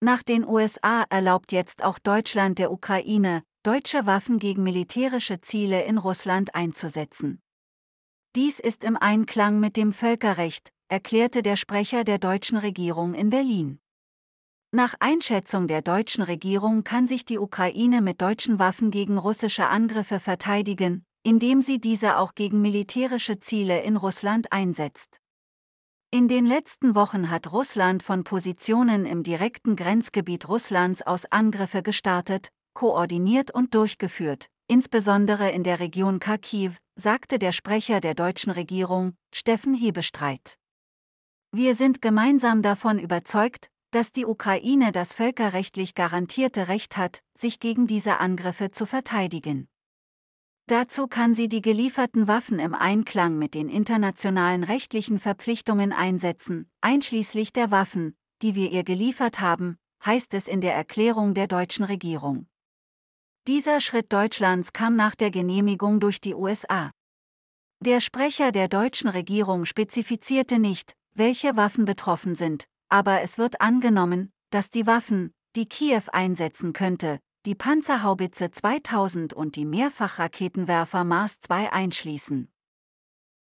Nach den USA erlaubt jetzt auch Deutschland der Ukraine, deutsche Waffen gegen militärische Ziele in Russland einzusetzen. Dies ist im Einklang mit dem Völkerrecht, erklärte der Sprecher der deutschen Regierung in Berlin. Nach Einschätzung der deutschen Regierung kann sich die Ukraine mit deutschen Waffen gegen russische Angriffe verteidigen, indem sie diese auch gegen militärische Ziele in Russland einsetzt. In den letzten Wochen hat Russland von Positionen im direkten Grenzgebiet Russlands aus Angriffe gestartet, koordiniert und durchgeführt, insbesondere in der Region Kharkiv, sagte der Sprecher der deutschen Regierung, Steffen Hebestreit. Wir sind gemeinsam davon überzeugt, dass die Ukraine das völkerrechtlich garantierte Recht hat, sich gegen diese Angriffe zu verteidigen. Dazu kann sie die gelieferten Waffen im Einklang mit den internationalen rechtlichen Verpflichtungen einsetzen, einschließlich der Waffen, die wir ihr geliefert haben, heißt es in der Erklärung der deutschen Regierung. Dieser Schritt Deutschlands kam nach der Genehmigung durch die USA. Der Sprecher der deutschen Regierung spezifizierte nicht, welche Waffen betroffen sind, aber es wird angenommen, dass die Waffen, die Kiew einsetzen könnte, die Panzerhaubitze 2000 und die Mehrfachraketenwerfer Mars 2 einschließen